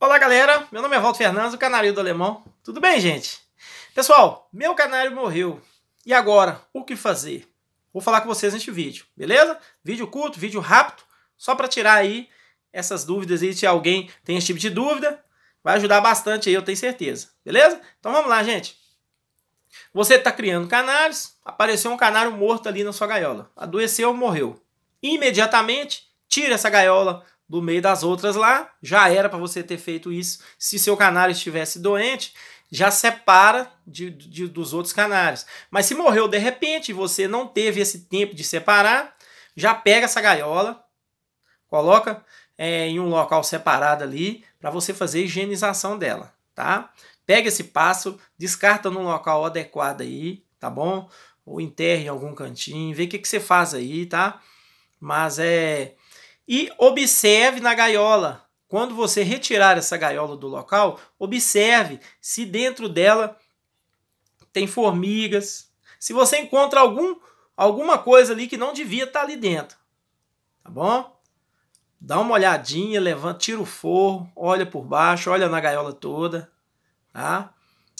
Olá galera, meu nome é Walter Fernandes, o canário do Alemão. Tudo bem, gente? Pessoal, meu canário morreu. E agora, o que fazer? Vou falar com vocês neste vídeo, beleza? Vídeo curto, vídeo rápido, só para tirar aí essas dúvidas e se alguém tem esse tipo de dúvida, vai ajudar bastante aí, eu tenho certeza, beleza? Então vamos lá, gente. Você está criando canários, apareceu um canário morto ali na sua gaiola, adoeceu, morreu. Imediatamente, tira essa gaiola do meio das outras lá, já era para você ter feito isso. Se seu canário estivesse doente, já separa de, de, dos outros canários. Mas se morreu de repente e você não teve esse tempo de separar, já pega essa gaiola, coloca é, em um local separado ali para você fazer a higienização dela, tá? Pega esse passo, descarta num local adequado aí, tá bom? Ou enterre em algum cantinho, vê o que, que você faz aí, tá? Mas é e observe na gaiola. Quando você retirar essa gaiola do local, observe se dentro dela tem formigas. Se você encontra algum, alguma coisa ali que não devia estar tá ali dentro. Tá bom? Dá uma olhadinha, levanta, tira o forro, olha por baixo, olha na gaiola toda, tá?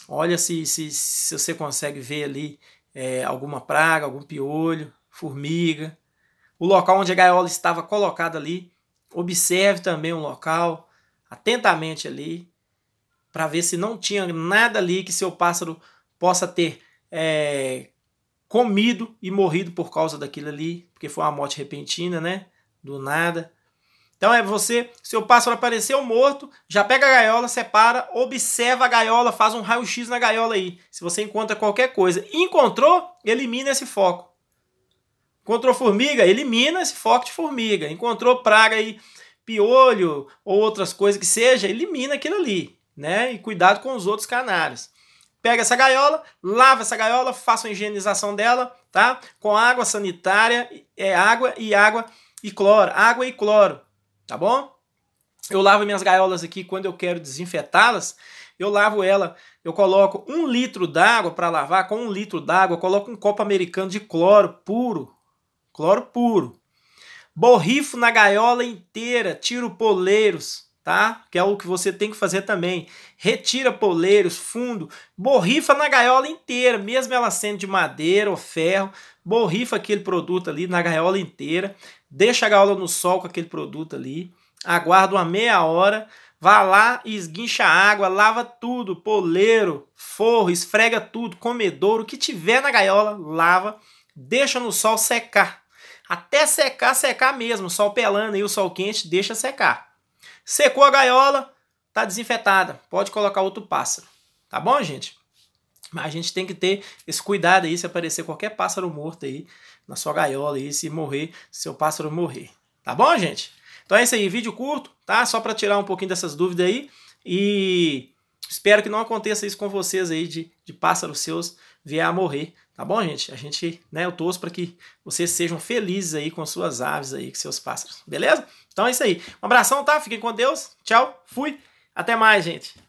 Olha se, se, se você consegue ver ali é, alguma praga, algum piolho, formiga o local onde a gaiola estava colocada ali. Observe também o local atentamente ali, para ver se não tinha nada ali que seu pássaro possa ter é, comido e morrido por causa daquilo ali, porque foi uma morte repentina, né? Do nada. Então é você, seu pássaro apareceu morto, já pega a gaiola, separa, observa a gaiola, faz um raio-x na gaiola aí. Se você encontra qualquer coisa, encontrou, elimina esse foco. Encontrou formiga, elimina esse foco de formiga. Encontrou praga aí, piolho ou outras coisas que seja, elimina aquilo ali, né? E cuidado com os outros canários. Pega essa gaiola, lava essa gaiola, faça a higienização dela, tá? Com água sanitária, é água e água e cloro, água e cloro, tá bom? Eu lavo minhas gaiolas aqui quando eu quero desinfetá-las. Eu lavo ela, eu coloco um litro d'água para lavar, com um litro d'água, coloco um copo americano de cloro puro, cloro puro. Borrifo na gaiola inteira, tiro poleiros, tá? Que é o que você tem que fazer também. Retira poleiros, fundo, borrifa na gaiola inteira, mesmo ela sendo de madeira ou ferro, borrifa aquele produto ali na gaiola inteira, deixa a gaiola no sol com aquele produto ali, aguarda uma meia hora, Vá lá e esguincha água, lava tudo, poleiro, forro, esfrega tudo, comedouro, o que tiver na gaiola, lava, deixa no sol secar até secar, secar mesmo, sol pelando e o sol quente deixa secar. Secou a gaiola, tá desinfetada, pode colocar outro pássaro. Tá bom, gente? Mas a gente tem que ter esse cuidado aí se aparecer qualquer pássaro morto aí na sua gaiola aí, se morrer, seu pássaro morrer. Tá bom, gente? Então é isso aí, vídeo curto, tá? Só para tirar um pouquinho dessas dúvidas aí e espero que não aconteça isso com vocês aí de de pássaros seus vier a morrer, tá bom, gente? A gente, né, eu torço para que vocês sejam felizes aí com suas aves aí, com seus pássaros, beleza? Então é isso aí. Um abração, tá? Fiquem com Deus. Tchau, fui. Até mais, gente.